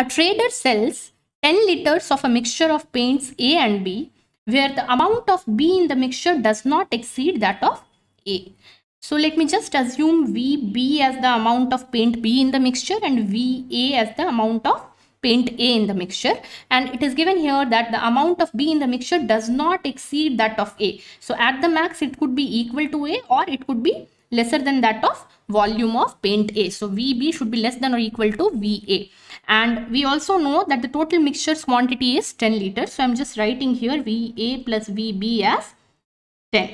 A trader sells 10 liters of a mixture of paints A and B where the amount of B in the mixture does not exceed that of A. So let me just assume VB as the amount of paint B in the mixture and VA as the amount of paint A in the mixture and it is given here that the amount of B in the mixture does not exceed that of A. So at the max it could be equal to A or it could be lesser than that of volume of paint A. So VB should be less than or equal to VA and we also know that the total mixtures quantity is 10 liters so i'm just writing here va plus vb as 10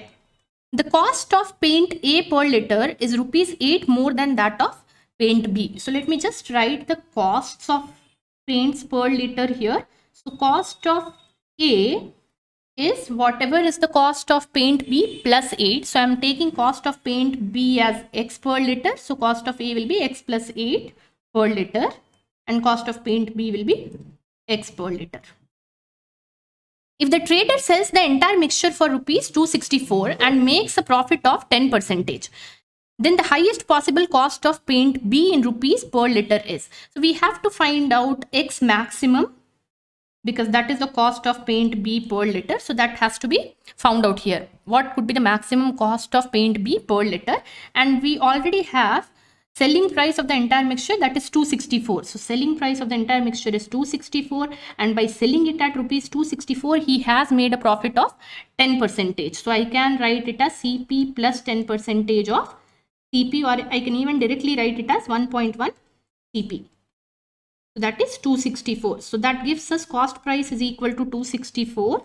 the cost of paint a per liter is rupees 8 more than that of paint b so let me just write the costs of paints per liter here so cost of a is whatever is the cost of paint B plus 8. So I'm taking cost of paint B as X per liter. So cost of A will be X plus 8 per liter and cost of paint B will be X per liter. If the trader sells the entire mixture for rupees 264 and makes a profit of 10 percentage, then the highest possible cost of paint B in rupees per liter is. So we have to find out X maximum because that is the cost of paint B per liter. So that has to be found out here. What could be the maximum cost of paint B per liter? And we already have selling price of the entire mixture that is 264 so selling price of the entire mixture is 264 and by selling it at rupees 264 he has made a profit of 10 percentage so i can write it as cp plus 10 percentage of cp or i can even directly write it as 1.1 cp so that is 264 so that gives us cost price is equal to 264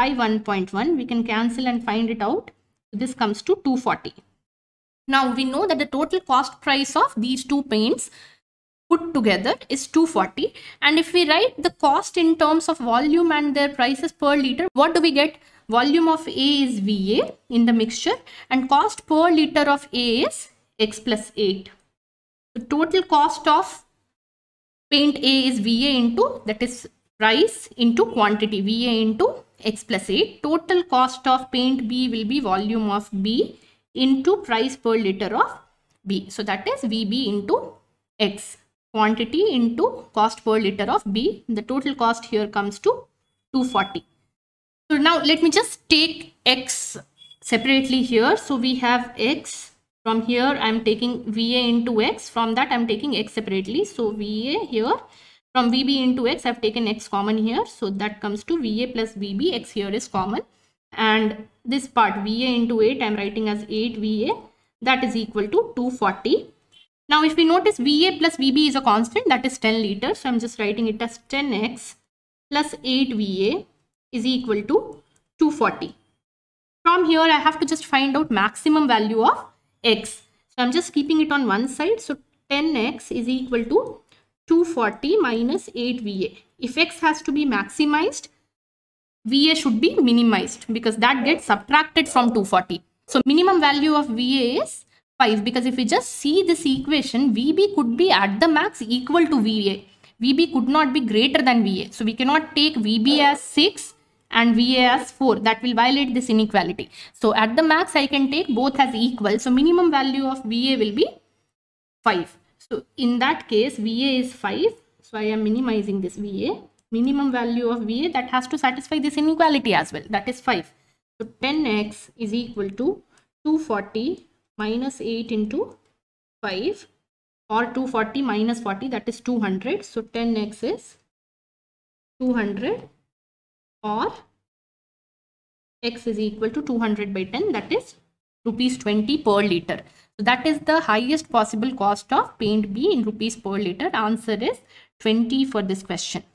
by 1.1 we can cancel and find it out this comes to 240 now we know that the total cost price of these two paints put together is 240 and if we write the cost in terms of volume and their prices per liter what do we get volume of A is VA in the mixture and cost per liter of A is X plus 8. The total cost of paint A is VA into that is price into quantity VA into X plus 8. Total cost of paint B will be volume of B into price per liter of B. So that is VB into X quantity into cost per liter of B. The total cost here comes to 240. So now let me just take X separately here. So we have X from here. I'm taking VA into X from that I'm taking X separately. So VA here from VB into X I've taken X common here. So that comes to VA plus VB. X here is common and this part VA into 8 I'm writing as 8 VA that is equal to 240. Now if we notice VA plus VB is a constant that is 10 liters so I'm just writing it as 10x plus 8 VA is equal to 240. From here I have to just find out maximum value of x. So I'm just keeping it on one side so 10x is equal to 240 minus 8 VA. If x has to be maximized VA should be minimized because that gets subtracted from 240. So minimum value of VA is 5 because if we just see this equation, VB could be at the max equal to VA. VB could not be greater than VA. So we cannot take VB as 6 and VA as 4. That will violate this inequality. So at the max, I can take both as equal. So minimum value of VA will be 5. So in that case, VA is 5. So I am minimizing this VA minimum value of V A that has to satisfy this inequality as well. That is 5. So 10x is equal to 240 minus 8 into 5 or 240 minus 40 that is 200. So 10x is 200 or x is equal to 200 by 10 that is rupees 20 per liter. So that is the highest possible cost of paint B in rupees per liter. Answer is 20 for this question.